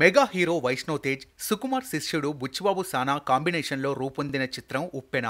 mega hero Vaishnav Tej Sukumar శిష్యుడు బుచ్చిబాబు సానా కాంబినేషన్లో రూపొందిన చిత్రం ఉప్పెన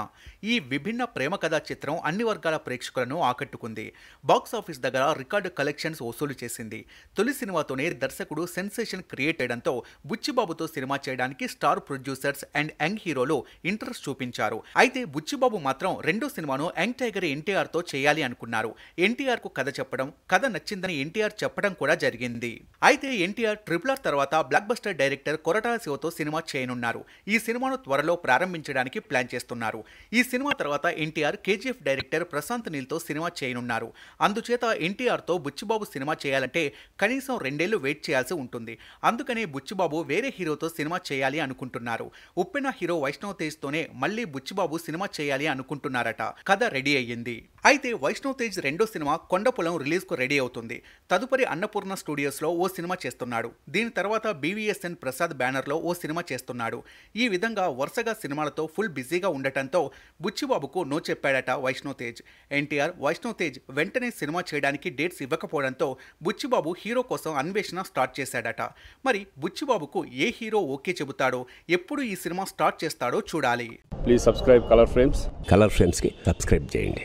ఈ విభిన్న ప్రేమ కథా చిత్రం అన్ని వర్గాల ప్రేక్షకులను ఆకట్టుకుంది బాక్సాఫీస్ దగ్గర రికార్డు కలెక్షన్స్ వసూలు చేసింది తొలి సినిమాతోనే దర్శకుడు సెన్సేషన్ క్రియేట్ అయ్యడంతో బుచ్చిబాబుతో సినిమా చేయడానికి స్టార్ ప్రొడ్యూసర్స్ అండ్ యంగ్ హీరోలు ఇంట్రెస్ట్ చూపించారు అయితే బుచ్చిబాబు మాత్రం రెండో సినిమాను యంగ్ టైగర్ ఎన్టీఆర్తో చేయాలి అనుకున్నారు ఎన్టీఆర్కు కథ చెప్పడం కథ నచ్చిందని ఎన్టీఆర్ చెప్పడం కూడా జరిగింది అయితే ఎన్టీఆర్ ట్రిపులర్ తర్వాత బ్లాక్ బస్టర్ డైరెక్టర్ కొరటాల శివతో సినిమా చేయనున్నారు ఈ సినిమాను త్వరలో ప్రారంభించడానికి ప్లాన్ చేస్తున్నారు ఈ సినిమా తర్వాత ఎన్టీఆర్ కేజీఎఫ్ డైరెక్టర్ ప్రశాంత్ నీల్తో సినిమా చేయనున్నారు అందుచేత ఎన్టీఆర్తో బుచ్చిబాబు సినిమా చేయాలంటే కనీసం రెండేళ్లు వెయిట్ చేయాల్సి ఉంటుంది అందుకనే బుచ్చిబాబు వేరే హీరోతో సినిమా చేయాలి అనుకుంటున్నారు ఉప్పెన హీరో వైష్ణవ్ తేజ్తోనే మళ్ళీ బుచ్చిబాబు సినిమా చేయాలి అనుకుంటున్నారట కథ రెడీ అయ్యింది అయితే వైష్ణవ్ తేజ్ రెండో సినిమా కొండపొలం రిలీజ్కు రెడీ అవుతుంది తదుపరి అన్నపూర్ణ స్టూడియోస్లో ఓ సినిమా చేస్తున్నాడు దీని తర్వాత బీవీఎస్ఎన్ ప్రసాద్ బ్యానర్లో ఓ సినిమా చేస్తున్నాడు ఈ విధంగా వరుసగా సినిమాలతో ఫుల్ బిజీగా ఉండటంతో బుచ్చిబాబుకు నో చెప్పాడట వైష్ణవ్ తేజ్ ఎన్టీఆర్ వైష్ణవ్ తేజ్ వెంటనే సినిమా చేయడానికి డేట్స్ ఇవ్వకపోవడంతో బుచ్చిబాబు హీరో కోసం అన్వేషణ స్టార్ట్ చేశాడట మరి బుచ్చిబాబుకు ఏ హీరో ఓకే చెబుతాడో ఎప్పుడు ఈ సినిమా స్టార్ట్ చేస్తాడో చూడాలి please subscribe colour frames colour ఫ్రేమ్స్కి సబ్స్క్రైబ్ చేయండి